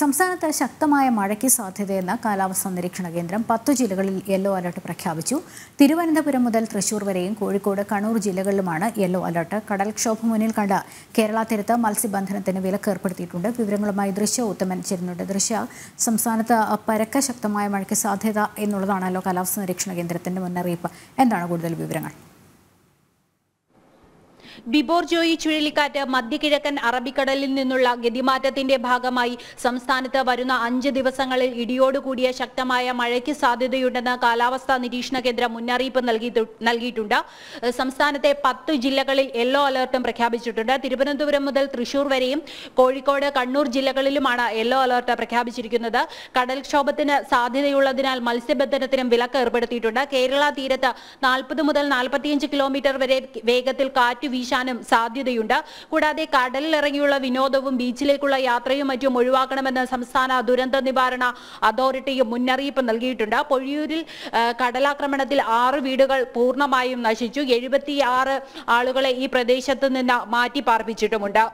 സംസ്ഥാനത്ത് ശക്തമായ മഴയ്ക്ക് സാധ്യതയെന്ന് കാലാവസ്ഥാ നിരീക്ഷണ കേന്ദ്രം പത്ത് ജില്ലകളിൽ യെല്ലോ അലർട്ട് പ്രഖ്യാപിച്ചു തിരുവനന്തപുരം മുതൽ തൃശൂർ വരെയും കോഴിക്കോട് കണ്ണൂർ ജില്ലകളിലുമാണ് യെല്ലോ അലർട്ട് കടൽക്ഷോഭം മുന്നിൽ കണ്ട കേരള തീരത്ത് മത്സ്യബന്ധനത്തിന് വിലക്ക് ഏർപ്പെടുത്തിയിട്ടുണ്ട് വിവരങ്ങളുമായി ദൃശ്യ ഉത്തമൻ ചേരുന്നുണ്ട് ദൃശ്യ സംസ്ഥാനത്ത് പരക്ക ശക്തമായ മഴയ്ക്ക് സാധ്യത എന്നുള്ളതാണല്ലോ കാലാവസ്ഥാ നിരീക്ഷണ കേന്ദ്രത്തിന്റെ മുന്നറിയിപ്പ് എന്താണ് കൂടുതൽ വിവരങ്ങൾ ബിബോർജോയി ചുഴലിക്കാറ്റ് മധ്യകിഴക്കൻ അറബിക്കടലിൽ നിന്നുള്ള ഗതിമാറ്റത്തിന്റെ ഭാഗമായി സംസ്ഥാനത്ത് വരുന്ന അഞ്ച് ദിവസങ്ങളിൽ ഇടിയോടുകൂടിയ ശക്തമായ മഴയ്ക്ക് സാധ്യതയുണ്ടെന്ന് കാലാവസ്ഥാ നിരീക്ഷണ കേന്ദ്രം മുന്നറിയിപ്പ് നൽകിയിട്ടുണ്ട് സംസ്ഥാനത്തെ പത്ത് ജില്ലകളിൽ യെല്ലോ അലർട്ടും പ്രഖ്യാപിച്ചിട്ടുണ്ട് തിരുവനന്തപുരം മുതൽ തൃശൂർ വരെയും കോഴിക്കോട് കണ്ണൂർ ജില്ലകളിലുമാണ് യെല്ലോ അലർട്ട് പ്രഖ്യാപിച്ചിരിക്കുന്നത് കടൽക്ഷോഭത്തിന് സാധ്യതയുള്ളതിനാൽ മത്സ്യബന്ധനത്തിനും വിലക്ക് ഏർപ്പെടുത്തിയിട്ടുണ്ട് കേരള തീരത്ത് നാൽപ്പത് മുതൽ നാൽപ്പത്തിയഞ്ച് കിലോമീറ്റർ വരെ വേഗത്തിൽ കാറ്റ് വീശാനും സാധ്യതയുണ്ട് കൂടാതെ കടലിലിറങ്ങിയുള്ള വിനോദവും ബീച്ചിലേക്കുള്ള യാത്രയും മറ്റും ഒഴിവാക്കണമെന്ന് സംസ്ഥാന ദുരന്ത നിവാരണ അതോറിറ്റിയും മുന്നറിയിപ്പ് നൽകിയിട്ടുണ്ട് പൊഴിയൂരിൽ കടലാക്രമണത്തിൽ ആറ് വീടുകൾ പൂർണ്ണമായും നശിച്ചു എഴുപത്തിയാറ് ആളുകളെ ഈ പ്രദേശത്ത് നിന്ന് മാറ്റി പാർപ്പിച്ചിട്ടുമുണ്ട്